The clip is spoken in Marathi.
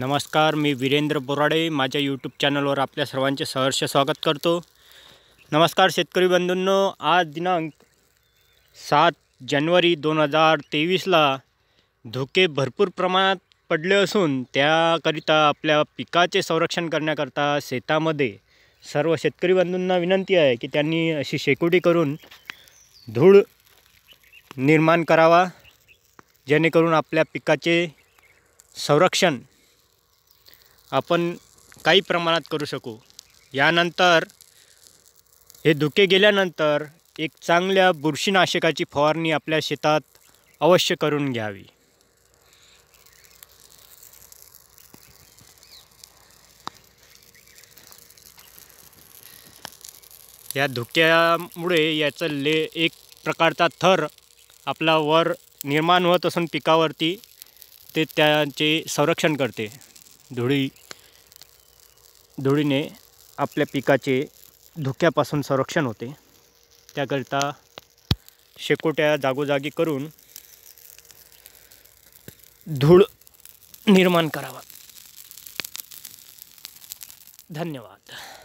नमस्कार मी वीरेंद्र बोराडे माझ्या यूट्यूब चॅनलवर आपल्या सर्वांचे सहर्ष स्वागत करतो नमस्कार शेतकरी बंधूंनो आज दिनांक सात जानेवारी दोन हजार तेवीसला धुके भरपूर प्रमाणात पडले असून त्याकरिता आपल्या पिकाचे संरक्षण करण्याकरता शेतामध्ये सर्व शेतकरी बंधूंना विनंती आहे की त्यांनी अशी शेकोटी करून धूळ निर्माण करावा जेणेकरून आपल्या पिकाचे संरक्षण आपण काही प्रमाणात करू शकू यानंतर हे धुके गेल्यानंतर एक चांगल्या बुरशीनाशकाची फवारणी आपल्या शेतात अवश्य करून घ्यावी या धुक्यामुळे याचं ले एक प्रकारचा थर आपला वर निर्माण होत असून पिकावरती ते त्यांचे संरक्षण करते धुळी धुळीने आपल्या पिकाचे धुक्यापासून संरक्षण होते त्याकरिता शेकोट्या जागोजागी करून धूळ निर्माण करावा धन्यवाद